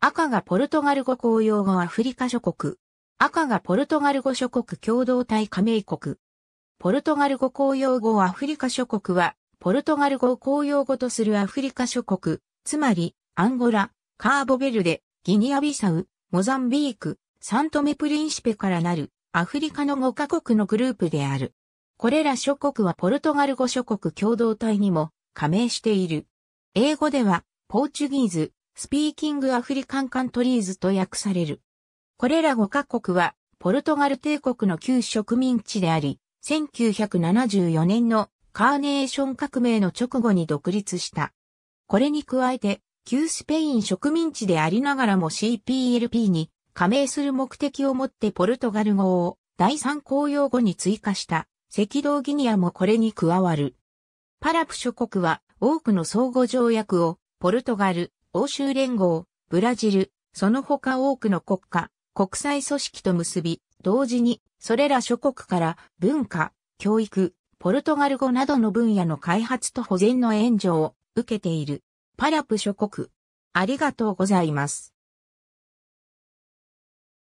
赤がポルトガル語公用語アフリカ諸国。赤がポルトガル語諸国共同体加盟国。ポルトガル語公用語アフリカ諸国は、ポルトガル語を公用語とするアフリカ諸国、つまり、アンゴラ、カーボベルデ、ギニアビサウ、モザンビーク、サントメプリンシペからなる、アフリカの5カ国のグループである。これら諸国はポルトガル語諸国共同体にも加盟している。英語では、ポーチュギーズ、スピーキングアフリカンカントリーズと訳される。これら5カ国は、ポルトガル帝国の旧植民地であり、1974年のカーネーション革命の直後に独立した。これに加えて、旧スペイン植民地でありながらも CPLP に加盟する目的をもってポルトガル語を第三公用語に追加した赤道ギニアもこれに加わる。パラプ諸国は多くの相互条約をポルトガル、欧州連合、ブラジル、その他多くの国家、国際組織と結び、同時に、それら諸国から文化、教育、ポルトガル語などの分野の開発と保全の援助を受けている。パラプ諸国。ありがとうございます。